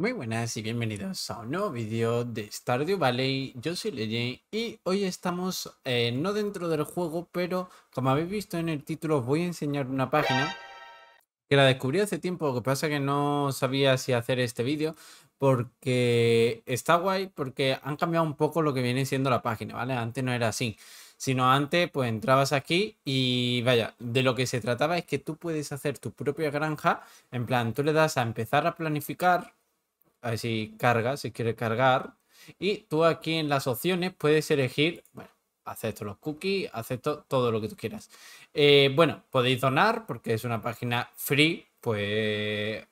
Muy buenas y bienvenidos a un nuevo vídeo de Stardew Valley, yo soy Leye y hoy estamos eh, no dentro del juego, pero como habéis visto en el título os voy a enseñar una página que la descubrí hace tiempo, lo que pasa es que no sabía si hacer este vídeo porque está guay, porque han cambiado un poco lo que viene siendo la página, ¿vale? Antes no era así, sino antes pues entrabas aquí y vaya, de lo que se trataba es que tú puedes hacer tu propia granja, en plan, tú le das a empezar a planificar a si carga, si quiere cargar. Y tú aquí en las opciones puedes elegir, bueno, acepto los cookies, acepto todo lo que tú quieras. Eh, bueno, podéis donar porque es una página free, pues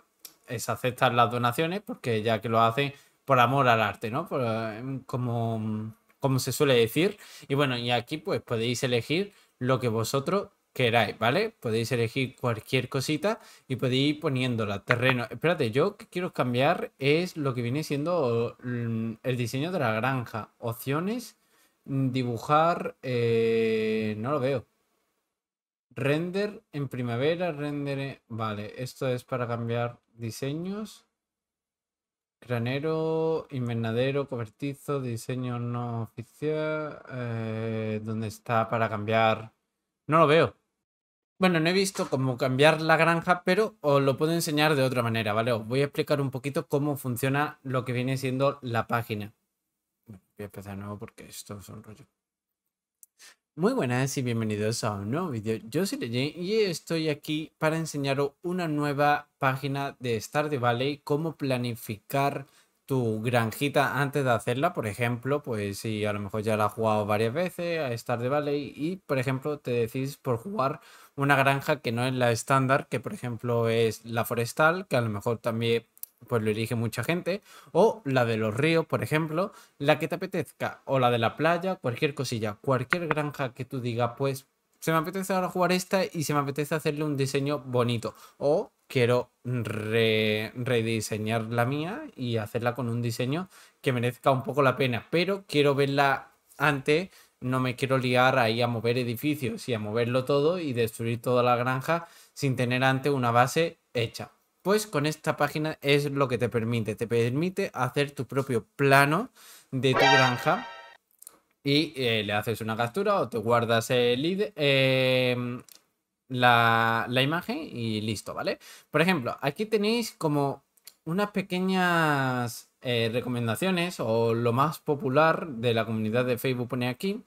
es aceptar las donaciones porque ya que lo hacen por amor al arte, ¿no? Eh, como, como se suele decir. Y bueno, y aquí pues podéis elegir lo que vosotros queráis, ¿vale? Podéis elegir cualquier cosita y podéis ir poniéndola, terreno. Espérate, yo que quiero cambiar es lo que viene siendo mm, el diseño de la granja. Opciones, mm, dibujar, eh, no lo veo. Render en primavera, render... Vale, esto es para cambiar diseños. Granero, invernadero, cobertizo, diseño no oficial. Eh, ¿Dónde está para cambiar? No lo veo. Bueno, no he visto cómo cambiar la granja, pero os lo puedo enseñar de otra manera, ¿vale? Os voy a explicar un poquito cómo funciona lo que viene siendo la página. voy a empezar de nuevo porque esto es un rollo. Muy buenas y bienvenidos a un nuevo vídeo. Yo soy Leje y estoy aquí para enseñaros una nueva página de Stardew Valley, cómo planificar tu granjita antes de hacerla, por ejemplo, pues si a lo mejor ya la has jugado varias veces a Star de Valley y, por ejemplo, te decís por jugar una granja que no es la estándar, que por ejemplo es la forestal, que a lo mejor también pues lo elige mucha gente, o la de los ríos, por ejemplo, la que te apetezca, o la de la playa, cualquier cosilla, cualquier granja que tú digas, pues se me apetece ahora jugar esta y se me apetece hacerle un diseño bonito. O quiero rediseñar la mía y hacerla con un diseño que merezca un poco la pena. Pero quiero verla antes, no me quiero liar ahí a mover edificios y a moverlo todo y destruir toda la granja sin tener antes una base hecha. Pues con esta página es lo que te permite. Te permite hacer tu propio plano de tu granja y eh, le haces una captura o te guardas el em, la, imagen y listo, ¿vale? Por ejemplo, aquí tenéis como unas pequeñas eh, recomendaciones o lo más popular de la comunidad de Facebook pone aquí.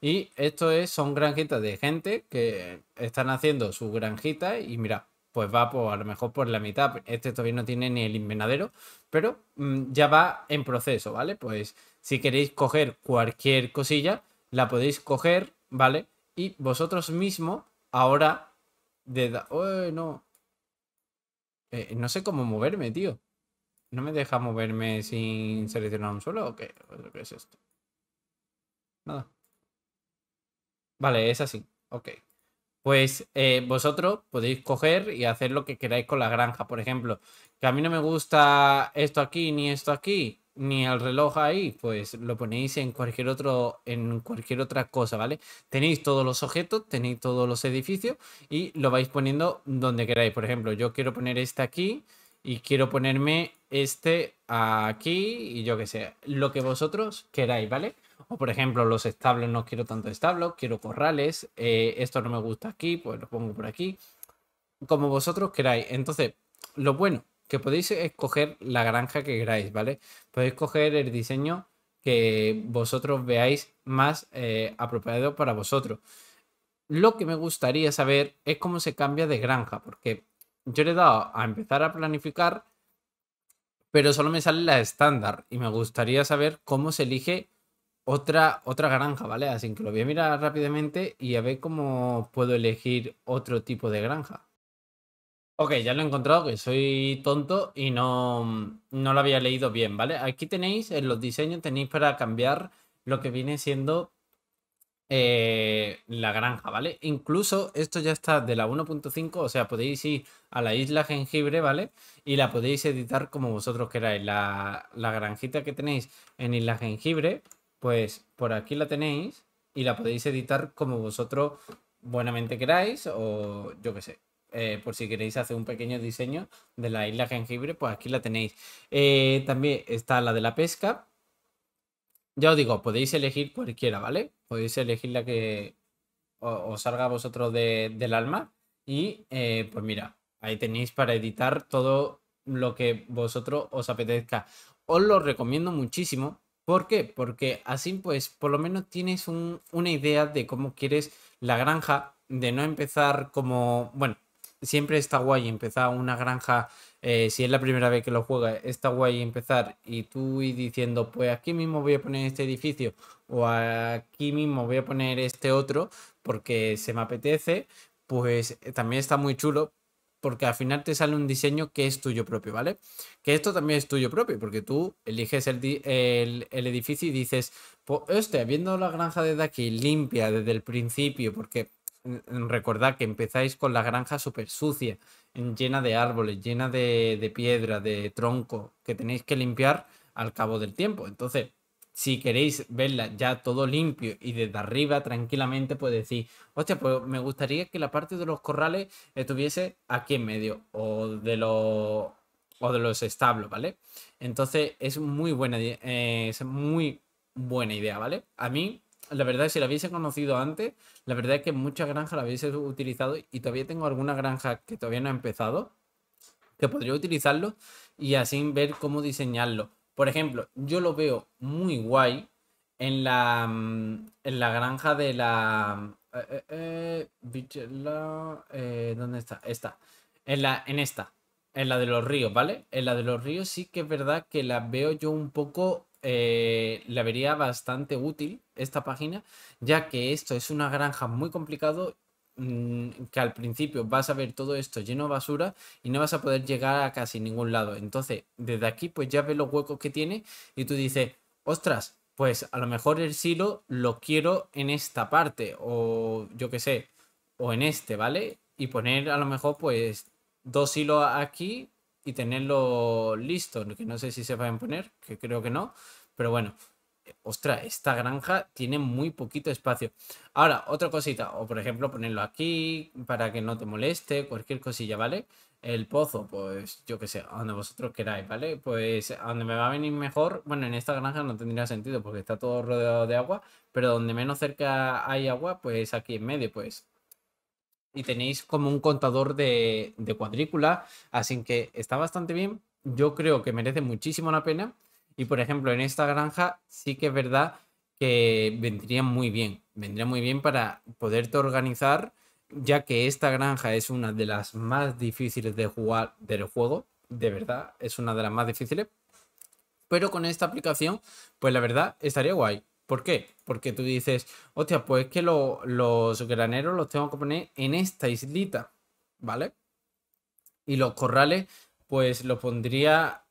Y esto es, son granjitas de gente que están haciendo su granjita y mira, pues va por, a lo mejor por la mitad. Este todavía no tiene ni el invernadero, pero mm, ya va en proceso, ¿vale? Pues si queréis coger cualquier cosilla, la podéis coger, ¿vale? Y vosotros mismos, ahora, de... no. Eh, no sé cómo moverme, tío. ¿No me deja moverme sin seleccionar un suelo o qué? es esto? Nada. Vale, es así. Ok. Pues eh, vosotros podéis coger y hacer lo que queráis con la granja. Por ejemplo, que a mí no me gusta esto aquí ni esto aquí ni al reloj ahí, pues lo ponéis en cualquier otro, en cualquier otra cosa, ¿vale? Tenéis todos los objetos, tenéis todos los edificios y lo vais poniendo donde queráis. Por ejemplo, yo quiero poner este aquí y quiero ponerme este aquí y yo que sé, lo que vosotros queráis, ¿vale? O por ejemplo, los establos, no quiero tanto establos, quiero corrales, eh, esto no me gusta aquí, pues lo pongo por aquí, como vosotros queráis. Entonces, lo bueno que podéis escoger la granja que queráis, ¿vale? Podéis coger el diseño que vosotros veáis más eh, apropiado para vosotros. Lo que me gustaría saber es cómo se cambia de granja, porque yo le he dado a empezar a planificar, pero solo me sale la estándar y me gustaría saber cómo se elige otra, otra granja, ¿vale? Así que lo voy a mirar rápidamente y a ver cómo puedo elegir otro tipo de granja. Ok, ya lo he encontrado, que soy tonto y no, no lo había leído bien, ¿vale? Aquí tenéis, en los diseños tenéis para cambiar lo que viene siendo eh, la granja, ¿vale? Incluso esto ya está de la 1.5, o sea, podéis ir a la isla jengibre, ¿vale? Y la podéis editar como vosotros queráis. La, la granjita que tenéis en isla jengibre, pues por aquí la tenéis y la podéis editar como vosotros buenamente queráis o yo qué sé. Eh, por si queréis hacer un pequeño diseño de la isla jengibre, pues aquí la tenéis. Eh, también está la de la pesca. Ya os digo, podéis elegir cualquiera, ¿vale? Podéis elegir la que os salga a vosotros del alma. Y eh, pues mira, ahí tenéis para editar todo lo que vosotros os apetezca. Os lo recomiendo muchísimo. ¿Por qué? Porque así pues por lo menos tienes una idea de cómo quieres la granja, de no empezar como, bueno, siempre está guay empezar una granja, eh, si es la primera vez que lo juegas, está guay empezar y tú y diciendo, pues aquí mismo voy a poner este edificio o aquí mismo voy a poner este otro porque se me apetece, pues eh, también está muy chulo porque al final te sale un diseño que es tuyo propio, ¿vale? Que esto también es tuyo propio, porque tú eliges el, edificio y dices, pues, este, viendo la granja desde aquí limpia desde el principio, porque recordad que empezáis con la granja súper sucia, llena de árboles, llena de, piedra, de tronco, que tenéis que limpiar al cabo del tiempo. Entonces, si queréis verla ya todo limpio y desde arriba tranquilamente, pues decir, hostia, pues me gustaría que la parte de los corrales estuviese aquí en medio o de los, o de los establos, ¿vale? Entonces es muy buena, eh, es muy buena idea, ¿vale? A mí la verdad, es si la hubiese conocido antes, la verdad es que muchas granjas la hubiese utilizado y todavía tengo alguna granja que todavía no ha empezado, que podría utilizarlo y así ver cómo diseñarlo. Por ejemplo, yo lo veo muy guay en la, mm, en la granja de la... Eh, eh, eh, eh, ¿Dónde está? Esta. En, la, en esta. En la de los ríos, ¿vale? En la de los ríos sí que es verdad que la veo yo un poco eh, le la vería bastante útil esta página, ya que esto es una granja muy complicado mm, que al principio vas a ver todo esto lleno de basura y no vas a poder llegar a casi ningún lado. Entonces, desde aquí pues ya ves los huecos que tiene y tú dices, ostras, pues a lo mejor el silo lo quiero en esta parte o yo qué sé, o en este, ¿vale? Y poner a lo mejor pues dos hilos aquí y tenerlo listo, que no sé si se va a poner, que creo que no, pero bueno, ostra esta granja tiene muy poquito espacio. Ahora, otra cosita, o por ejemplo ponerlo aquí para que no te moleste, cualquier cosilla, ¿vale? El pozo, pues yo que sé, donde vosotros queráis, ¿vale? Pues donde me va a venir mejor, bueno, en esta granja no tendría sentido porque está todo rodeado de agua, pero donde menos cerca hay agua, pues aquí en medio, pues y tenéis como un contador de, cuadrícula, así que está bastante bien. Yo creo que merece muchísimo la pena. Y por ejemplo, en esta granja sí que es verdad que vendría muy bien. Vendría muy bien para poderte organizar, ya que esta granja es una de las más difíciles de jugar del juego. De verdad, es una de las más difíciles. Pero con esta aplicación, pues la verdad estaría guay. ¿Por qué? Porque tú dices, hostia, pues que los graneros los tengo que poner en esta islita, ¿vale? Y los corrales, pues los pondría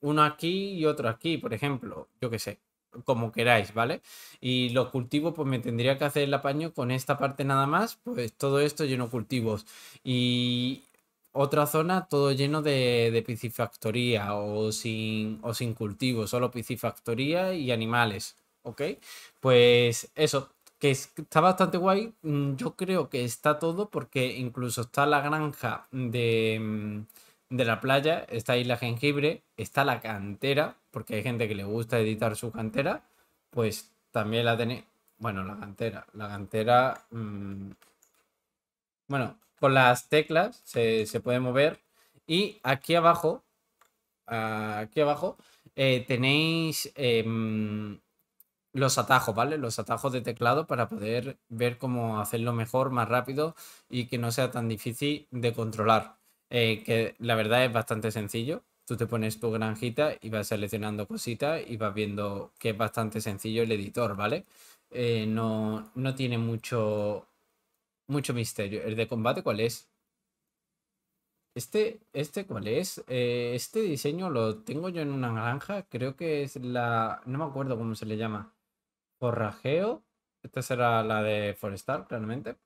uno aquí y otro aquí, por ejemplo, yo qué sé, como queráis, ¿vale? Y los cultivos, pues me tendría que hacer el apaño con esta parte nada más, pues todo esto lleno de cultivos. Y otra zona, todo lleno de, de piscifactoría o sin, o sin cultivos, solo piscifactoría y animales. ¿ok? Pues eso, que está bastante guay. Mm, yo creo que está todo porque incluso está la granja de, mm, la playa, está Isla Jengibre, está la cantera, porque hay gente que le gusta editar su cantera, pues también la tenéis. Bueno, la cantera, la cantera... Mm, bueno, con las teclas se, puede mover y aquí abajo, aquí abajo, eh, tenéis... Em, los atajos, ¿vale? Los atajos de teclado para poder ver cómo hacerlo mejor, más rápido y que no sea tan difícil de controlar. Eh, que la verdad es bastante sencillo. Tú te pones tu granjita y vas seleccionando cositas y vas viendo que es bastante sencillo el editor, ¿vale? Eh, no, no tiene mucho, mucho misterio. ¿El de combate cuál es? Este, este cuál es? Eh, este diseño lo tengo yo en una granja. Creo que es la... No me acuerdo cómo se le llama forrajeo. Esta será la de Forestar, claramente.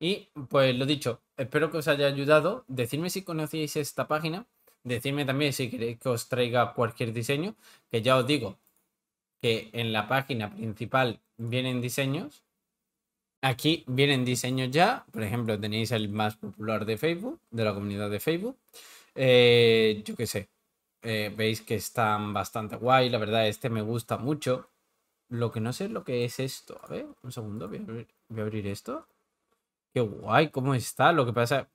Y pues lo dicho, espero que os haya ayudado. Decidme si conocéis esta página. Decidme también si queréis que os traiga cualquier diseño. Que ya os digo que en la página principal vienen diseños. Aquí vienen diseños ya. Por ejemplo, tenéis el más popular de Facebook, de la comunidad de Facebook. Eh, yo qué sé. Eh, veis que están bastante guay. La verdad, este me gusta mucho. Lo que no sé es lo que es esto. A ver, un segundo, voy a abrir, esto. Qué guay, cómo está. Lo que pasa es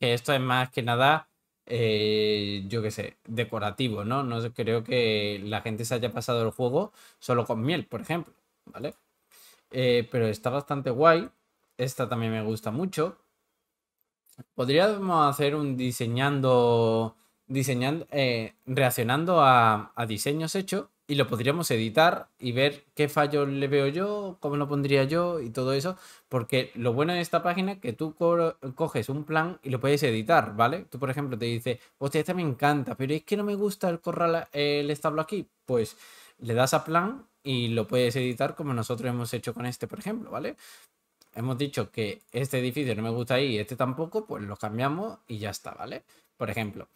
que esto es más que nada, eh, yo qué sé, decorativo, ¿no? No creo que la gente se haya pasado el juego solo con miel, por ejemplo, ¿vale? Eh, pero está bastante guay. Esta también me gusta mucho. Podríamos hacer un diseñando, diseñando, eh, reaccionando a diseños hechos y lo podríamos editar y ver qué fallo le veo yo, cómo lo pondría yo y todo eso, porque lo bueno de esta página es que tú coges un plan y lo puedes editar, ¿vale? Tú, por ejemplo, te dices, hostia, este me encanta, pero es que no me gusta el corral, el establo aquí, pues le das a plan y lo puedes editar como nosotros hemos hecho con este, por ejemplo, ¿vale? Hemos dicho que este edificio no me gusta ahí, este tampoco, pues lo cambiamos y ya está, ¿vale? Por ejemplo.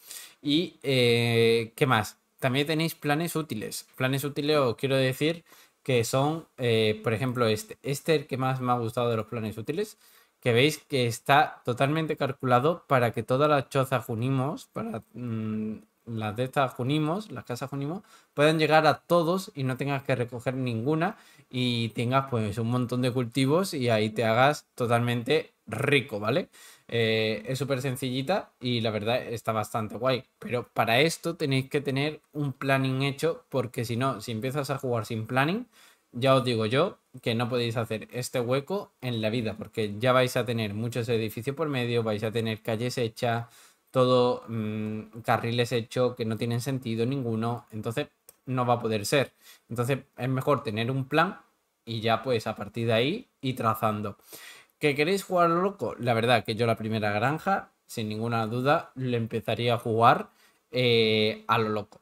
¿Y eh, qué más? También tenéis planes útiles. Planes útiles os quiero decir que son, eh, por ejemplo, este. Este es el que más me ha gustado de los planes útiles, que veis que está totalmente calculado para que todas las chozas junimos, para mm, las de estas unimos, las casas unimos, puedan llegar a todos y no tengas que recoger ninguna y tengas pues un montón de cultivos y ahí te hagas totalmente rico, ¿vale? Eh, es súper sencillita y la verdad está bastante guay. Pero para esto tenéis que tener un planning hecho porque si no, si empiezas a jugar sin planning, ya os digo yo que no podéis hacer este hueco en la vida porque ya vais a tener muchos edificios por medio, vais a tener calles hechas, todo mm, carriles hechos que no tienen sentido ninguno. Entonces no va a poder ser. Entonces es mejor tener un plan y ya pues a partir de ahí y trazando. ¿Que queréis jugar loco? La verdad que yo la primera granja, sin ninguna duda, le empezaría a jugar eh, a lo loco.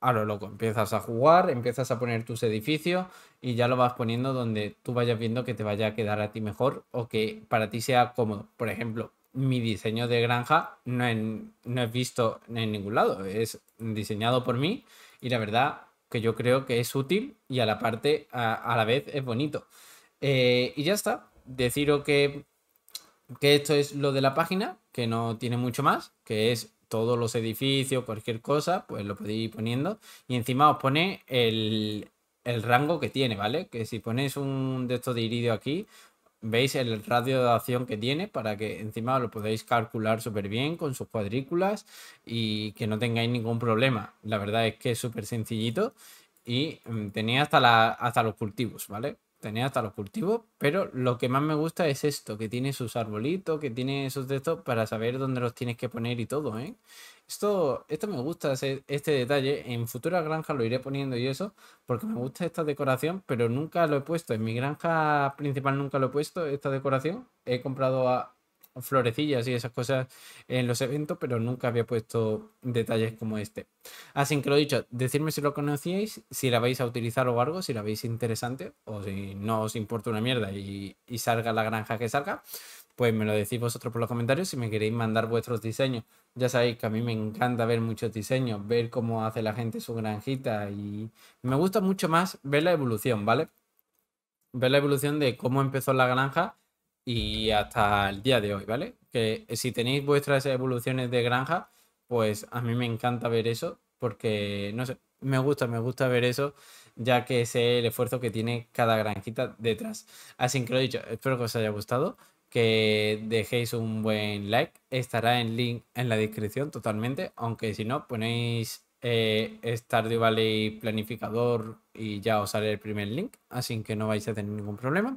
A lo loco, empiezas a jugar, empiezas a poner tus edificios y ya lo vas poniendo donde tú vayas viendo que te vaya a quedar a ti mejor o que para ti sea cómodo. Por ejemplo, mi diseño de granja no, he no he visto en ningún lado, es diseñado por mí y la verdad que yo creo que es útil y a la parte a, la vez es bonito. Eh, y ya está, deciros que, que esto es lo de la página, que no tiene mucho más, que es todos los edificios, cualquier cosa, pues lo podéis ir poniendo. Y encima os pone el, el rango que tiene, ¿vale? Que si ponéis un de estos de iridio aquí, veis el radio de acción que tiene para que encima lo podáis calcular súper bien con sus cuadrículas y que no tengáis ningún problema. La verdad es que es súper sencillito y mm, tenía hasta, la, hasta los cultivos, ¿vale? Tenía hasta los cultivos, pero lo que más me gusta es esto, que tiene sus arbolitos, que tiene esos textos para saber dónde los tienes que poner y todo, ¿eh? Esto, esto me gusta, este detalle. En futuras granjas lo iré poniendo y eso, porque me gusta esta decoración, pero nunca lo he puesto. En mi granja principal nunca lo he puesto, esta decoración. He comprado a, florecillas y esas cosas en los eventos, pero nunca había puesto detalles como este. Así que lo dicho, decidme si lo conocíais, si la vais a utilizar o algo, si la veis interesante o si no os importa una mierda y, salga la granja que salga, pues me lo decís vosotros por los comentarios si me queréis mandar vuestros diseños. Ya sabéis que a mí me encanta ver muchos diseños, ver cómo hace la gente su granjita y me gusta mucho más ver la evolución, ¿vale? Ver la evolución de cómo empezó la granja y hasta el día de hoy, ¿vale? Que eh, si tenéis vuestras evoluciones de granja, pues a mí me encanta ver eso, porque, no sé, me gusta, me gusta ver eso, ya que sé el esfuerzo que tiene cada granjita detrás. Así que lo dicho, espero que os haya gustado, que dejéis un buen like, estará en link en la descripción totalmente, aunque si no, ponéis eh, vale y planificador y ya os haré el primer link, así que no vais a tener ningún problema.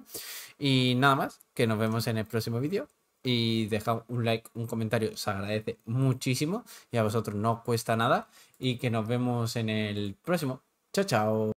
Y nada más, que nos vemos en el próximo vídeo y dejad un like, un comentario, se agradece muchísimo y a vosotros no cuesta nada y que nos vemos en el próximo. Chao, chao.